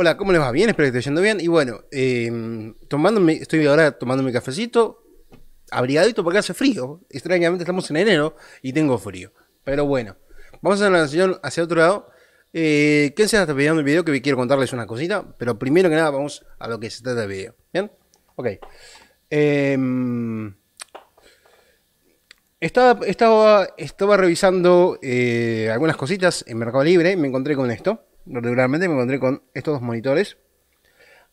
Hola, ¿cómo les va? Bien, espero que esté yendo bien. Y bueno, em, estoy ahora tomando mi cafecito, abrigadito porque hace frío. Extrañamente estamos en enero y tengo frío. Pero bueno, vamos a la canción hacia otro lado. Eh, se hasta viendo el video que quiero contarles una cosita, pero primero que nada vamos a lo que se trata del video. ¿Bien? Ok. Em, estaba, estaba, estaba revisando eh, algunas cositas en Mercado Libre y me encontré con esto regularmente me encontré con estos dos monitores.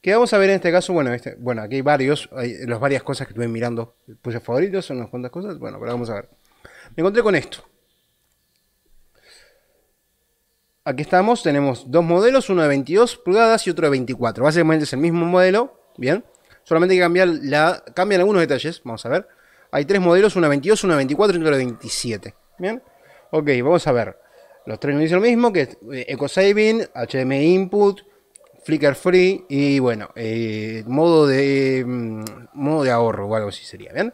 Que vamos a ver en este caso, bueno, este, bueno aquí hay varios, hay las varias cosas que estuve mirando. Puse favoritos, son unas cuantas cosas, bueno, pero vamos a ver. Me encontré con esto. Aquí estamos, tenemos dos modelos, uno de 22 pulgadas y otro de 24. Básicamente es el mismo modelo, bien. Solamente hay que cambiar la, cambian algunos detalles, vamos a ver. Hay tres modelos, uno de 22, uno de 24 y otro de 27, bien. Ok, vamos a ver. Los tres nos dicen lo mismo, que es eh, saving, HDMI Input, Flicker Free y bueno, eh, modo, de, mm, modo de ahorro o algo así sería, ¿bien?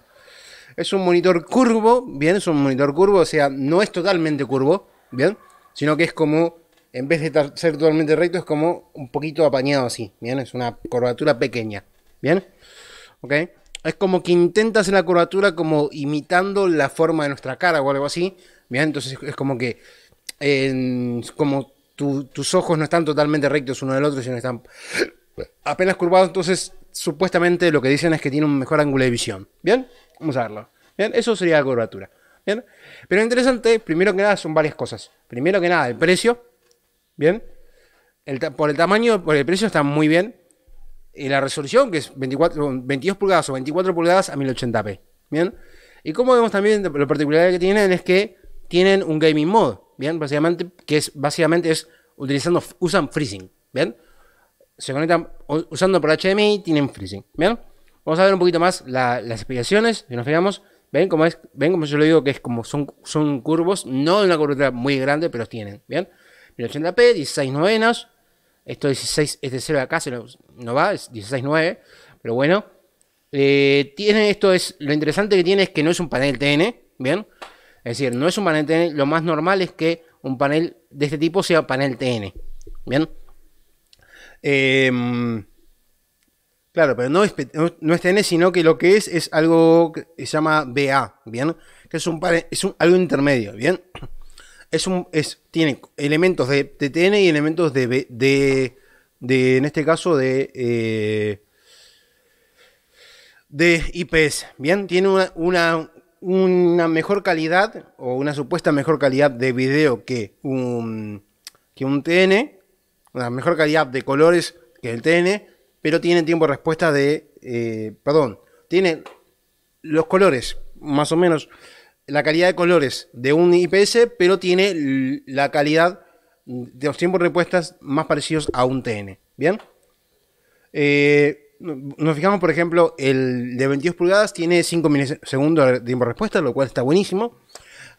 Es un monitor curvo, ¿bien? Es un monitor curvo, o sea, no es totalmente curvo, ¿bien? Sino que es como, en vez de ser totalmente recto, es como un poquito apañado así, ¿bien? Es una curvatura pequeña, ¿bien? ¿Ok? Es como que intentas en la curvatura como imitando la forma de nuestra cara o algo así, ¿bien? Entonces es como que como tus ojos no están totalmente rectos uno del otro, sino están apenas curvados, entonces supuestamente lo que dicen es que tiene un mejor ángulo de visión. ¿Bien? Vamos a verlo. ¿Bien? Eso sería la curvatura. ¿Bien? Pero interesante, primero que nada, son varias cosas. Primero que nada, el precio. ¿Bien? por el tamaño, por el precio está muy bien. Y la resolución, que es 24, 22 pulgadas o 24 pulgadas a 1080p. ¿Bien? Y como vemos también, lo particular que tienen es que tienen un gaming mode. ¿bien? Básicamente, que es, básicamente es utilizando, usan freezing, ¿bien? Se conectan usando por HDMI, tienen freezing, ¿bien? Vamos a ver un poquito más las explicaciones, si nos fijamos, ¿ven como es? ¿Ven como yo lo digo que es como son, son curvos? No una curvatura muy grande, pero tienen, ¿bien? 1080p, 16 novenas, esto 16 es de 0 acá, se no, va, es 16.9, pero bueno. Eh, tienen esto es, lo interesante que tiene es que no es un panel TN, ¿bien? Es decir, no es un panel TN, lo más normal es que un panel de este tipo sea panel TN. Bien. Em, claro, pero no es, no TN, sino que lo que es es algo que se llama BA, ¿bien? Que es un panel, es un, algo intermedio, ¿bien? Es un, es, tiene elementos de, TN y elementos de, de, en este caso, de... Eh, de IPS. Bien, tiene una, una, una mejor calidad o una supuesta mejor calidad de video que un, que un TN, una mejor calidad de colores que el TN, pero tiene tiempo de respuesta de, eh, perdón, tiene los colores, más o menos, la calidad de colores de un IPS, pero tiene la calidad de los tiempos de respuestas más parecidos a un TN, ¿bien? Eh, nos fijamos, por ejemplo, el de 22 pulgadas tiene 5 milisegundos de tiempo de respuesta, lo cual está buenísimo.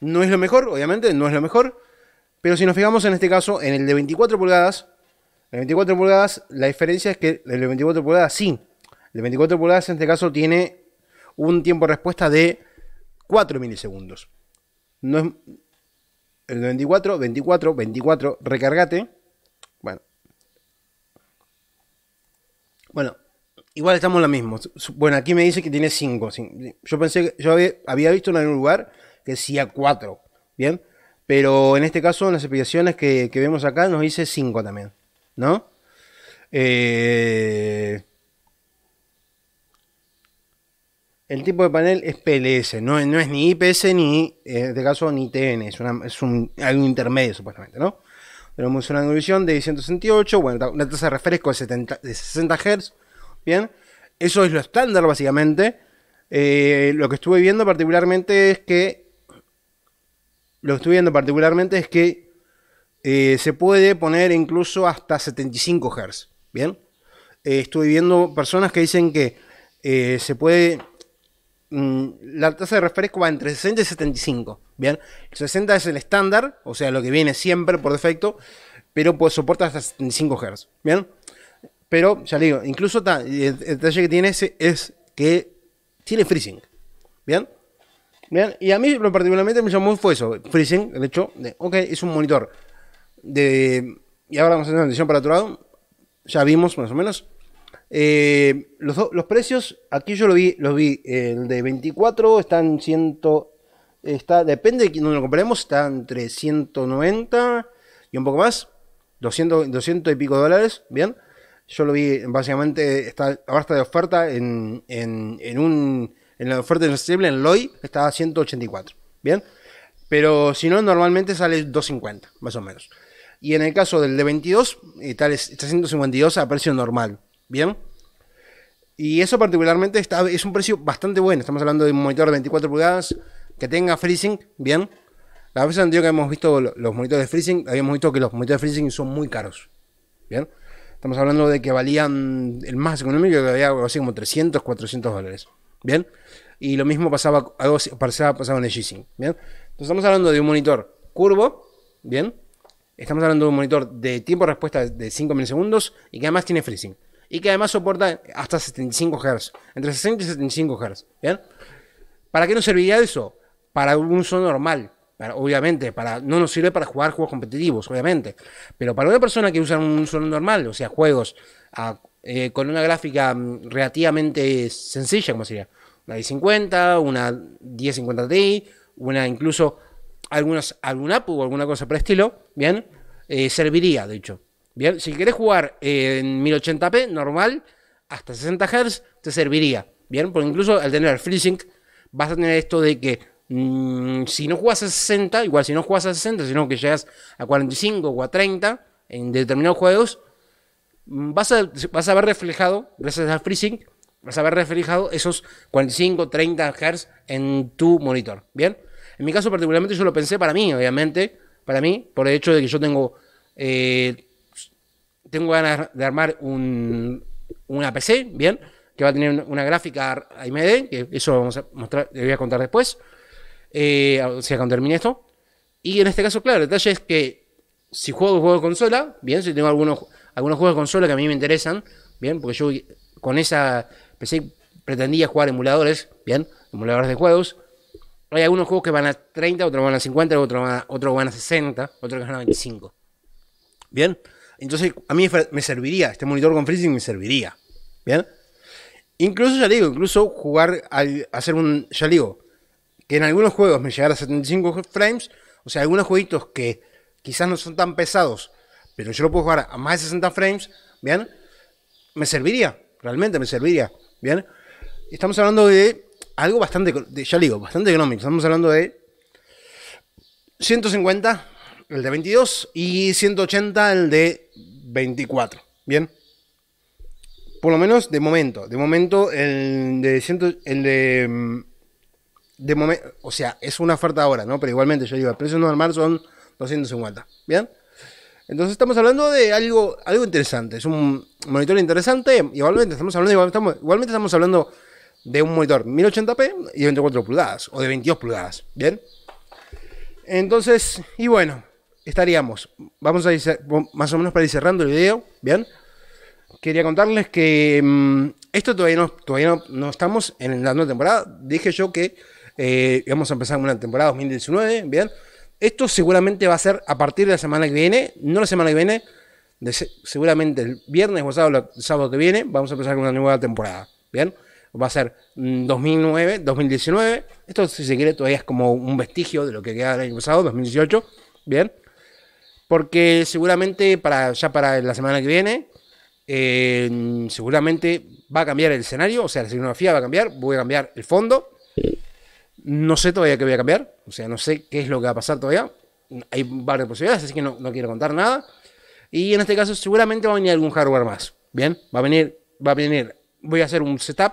No es lo mejor, obviamente, no es lo mejor. Pero si nos fijamos en este caso, en el de 24 pulgadas, 24 pulgadas, la diferencia es que el de 24 pulgadas sí. El de 24 pulgadas en este caso tiene un tiempo de respuesta de 4 milisegundos. No el de 24, 24, 24, recargate Igual estamos en la misma. Bueno, aquí me dice que tiene 5. Yo pensé que yo había, visto en algún lugar que decía 4. Bien. Pero en este caso, en las explicaciones que, vemos acá, nos dice 5 también. ¿No? Eh, el tipo de panel es PLS, no, no es ni IPS ni, en este caso, ni TN, es, un, algo intermedio supuestamente, ¿no? Tenemos una resolución de 168, bueno, la tasa de refresco es de 60 Hz, Bien, eso es lo estándar básicamente. Eh, lo que estuve viendo particularmente es que. Lo estuve viendo particularmente es que eh, se puede poner incluso hasta 75 Hz. Bien, eh, estuve viendo personas que dicen que se puede mm, la tasa de refresco va entre 60 y 75. Bien, 60 es el estándar, o sea, lo que viene siempre por defecto, pero pues soporta hasta 75 Hz. Bien, pero, ya le digo, incluso el, detalle que tiene ese es que tiene freezing. ¿Bien? ¿Bien? Y a mí lo particularmente me llamó fue eso, freezing, el hecho de, ok, es un monitor de... Y ahora vamos a hacer una decisión para otro lado. Ya vimos, más o menos. Eh, los, precios, aquí yo lo vi, los vi, el de 24 están 100, está, depende de donde lo compremos, está entre 190 y un poco más, 200, 200 y pico dólares, bien. Yo lo vi, básicamente, está, ahora de oferta en, un, en la oferta accesible en LOI, está a 184, ¿bien? Pero si no, normalmente sale 250, más o menos. Y en el caso del de 22, está, está 152 a precio normal, ¿bien? Y eso particularmente está, es un precio bastante bueno. Estamos hablando de un monitor de 24 pulgadas que tenga freezing, ¿bien? La vez anterior que hemos visto los monitores de freezing, habíamos visto que los monitores de freezing son muy caros. ¿Bien? Estamos hablando de que valían el más económico, que valía así como 300, 400 dólares. ¿Bien? Y lo mismo pasaba, algo en el G-Sync. ¿Bien? Entonces estamos hablando de un monitor curvo. ¿Bien? Estamos hablando de un monitor de tiempo de respuesta de 5 milisegundos y que además tiene freezing. Y que además soporta hasta 75 Hz. Entre 60 y 75 Hz. ¿Bien? ¿Para qué nos serviría eso? Para un uso normal obviamente, para, no nos sirve para jugar juegos competitivos, obviamente. Pero para una persona que usa un solo normal, o sea, juegos eh, con una gráfica mm, relativamente sencilla, como sería una I50, una 1050 Ti, una incluso algunas, algún o alguna cosa por estilo, ¿bien? Eh, serviría, de hecho. Bien, si querés jugar en 1080p, normal, hasta 60 Hz, te serviría. Bien, porque incluso al tener FreeSync, vas a tener esto de que Mm, si no juegas a 60, igual si no juegas a 60, sino que llegas a 45 o a 30 en determinados juegos, mm, vas a, vas a ver reflejado, gracias al FreeSync, vas a ver reflejado esos 45, 30 Hz en tu monitor. ¿Bien? En mi caso particularmente yo lo pensé para mí, obviamente, para mí, por el hecho de que yo tengo, eh, tengo ganas de armar un, una PC, ¿bien? Que va a tener una gráfica AMD, que eso vamos a mostrar, te voy a contar después. Eh, o sea, cuando termine esto. Y en este caso, claro, el detalle es que si juego juego de consola, bien, si tengo algunos, algunos juegos de consola que a mí me interesan, bien, porque yo con esa PC pretendía jugar emuladores, bien, emuladores de juegos. Hay algunos juegos que van a 30, otros van a 50, otros van a, van a 60, otros que van a 25. Bien, entonces a mí me serviría, este monitor con freezing me serviría. Bien, incluso ya digo, incluso jugar, al hacer un, ya digo, que en algunos juegos me llegara a 75 frames, o sea, algunos jueguitos que quizás no son tan pesados, pero yo lo puedo jugar a más de 60 frames, ¿bien? Me serviría, realmente me serviría, ¿bien? Estamos hablando de algo bastante, de, ya digo, bastante económico, estamos hablando de 150, el de 22, y 180, el de 24, ¿bien? Por lo menos de momento, de momento el de, el de mm, de momento, o sea, es una oferta ahora, ¿no? Pero igualmente yo digo, el precio normal son 250, ¿bien? Entonces estamos hablando de algo, algo interesante, es un monitor interesante, igualmente estamos hablando, igualmente estamos hablando de un monitor 1080p y de 24 pulgadas, o de 22 pulgadas, ¿bien? Entonces, y bueno, estaríamos, vamos a ir, más o menos para ir cerrando el video, ¿bien? Quería contarles que mm, esto todavía no, todavía no estamos en la nueva temporada, dije yo que eh, vamos a empezar una temporada 2019, ¿bien? Esto seguramente va a ser a partir de la semana que viene, no la semana que viene, seguramente el viernes o sábado, sábado que viene, vamos a empezar con una nueva temporada, ¿bien? Va a ser 2009, mm, 2019, esto si se quiere todavía es como un vestigio de lo que queda el año pasado, 2018, ¿bien? Porque seguramente para, ya para la semana que viene, eh, seguramente va a cambiar el escenario, o sea, la escenografía va a cambiar, voy a cambiar el fondo. No sé todavía qué voy a cambiar, o sea, no sé qué es lo que va a pasar todavía. Hay varias posibilidades, así que no, quiero contar nada. Y en este caso seguramente va a venir algún hardware más. Bien, va a venir, va a venir, voy a hacer un setup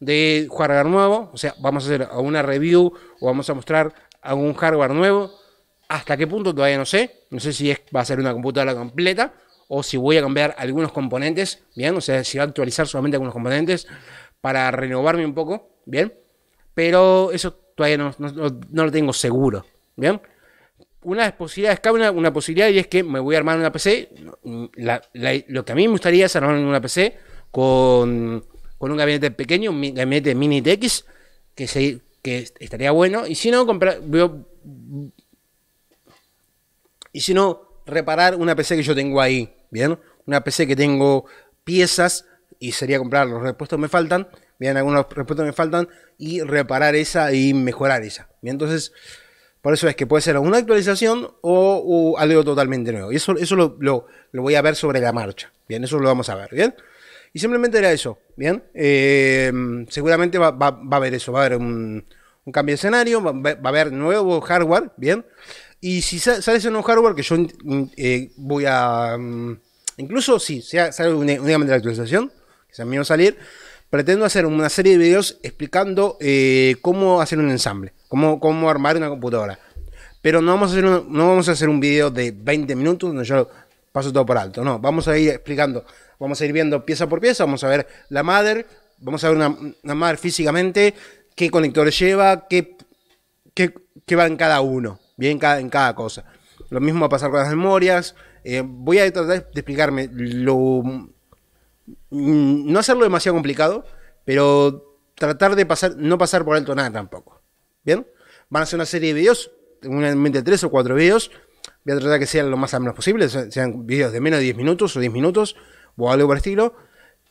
de hardware nuevo, o sea, vamos a hacer una review o vamos a mostrar algún hardware nuevo. Hasta qué punto todavía no sé. No sé si es, va a ser una computadora completa o si voy a cambiar algunos componentes, bien, o sea, si va a actualizar solamente algunos componentes para renovarme un poco, bien. Pero eso todavía no, lo tengo seguro. ¿Bien? Una una, posibilidad y es que me voy a armar una PC. lo que a mí me gustaría es armar una PC con, un gabinete pequeño, un gabinete mini TX, que, estaría bueno. Y si no, comprar. y si no, reparar una PC que yo tengo ahí, ¿bien? Una PC que tengo piezas y sería comprar los repuestos que me faltan bien algunos respuestas me faltan y reparar esa y mejorar esa. Bien, entonces, por eso es que puede ser una actualización o, algo totalmente nuevo. Y eso, eso lo, lo, voy a ver sobre la marcha. Bien, eso lo vamos a ver. Bien. Y simplemente era eso. Bien. Eh, seguramente va, va, a haber eso. Va a haber un, cambio de escenario. Va, a haber nuevo hardware. Bien. Y si sale ese nuevo hardware, que yo mm, eh, voy a. Mm, incluso si sale únicamente la actualización, que se me va a salir, pretendo hacer una serie de videos explicando eh, cómo hacer un ensamble, cómo, cómo armar una computadora. Pero no vamos, a hacer un, no vamos a hacer un video de 20 minutos donde yo paso todo por alto. No, vamos a ir explicando, vamos a ir viendo pieza por pieza, vamos a ver la madre, vamos a ver una, una madre físicamente, qué conectores lleva, qué, qué, va en cada uno, bien cada, en cada cosa. Lo mismo va a pasar con las memorias. Eh, voy a tratar de explicarme lo Mm, no hacerlo demasiado complicado, pero tratar de pasar, no pasar por alto nada tampoco. ¿Bien? Van a hacer una serie de videos, mente tres o cuatro videos. Voy a tratar que sean lo más amplios posible, sean videos de menos de 10 minutos o 10 minutos o algo por el estilo.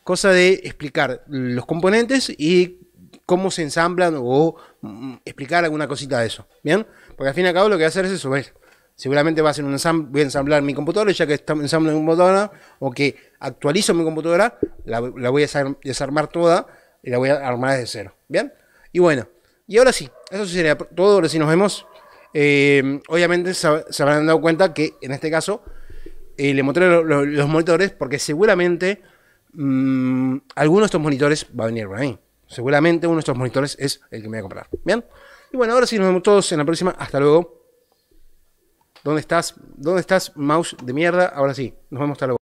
Cosa de explicar los componentes y cómo se ensamblan o mm, explicar alguna cosita de eso. ¿Bien? Porque al fin y al cabo lo que va a hacer es eso, ¿ves? seguramente va a ser un voy a ensamblar mi computadora, ya que está ensamblando mi computadora, o que actualizo mi computadora, la, voy a desarmar toda y la voy a armar desde cero. ¿Bien? Y bueno, y ahora sí, eso sería todo, ahora sí nos vemos. Eh, obviamente se, habrán dado cuenta que en este caso eh, le mostré los monitores porque seguramente Algunos mm, alguno de estos monitores va a venir por ahí. Seguramente uno de estos monitores es el que me voy a comprar. ¿Bien? Y bueno, ahora sí nos vemos todos en la próxima. Hasta luego. ¿Dónde estás? ¿Dónde estás, mouse de mierda? Ahora sí, nos vemos hasta luego.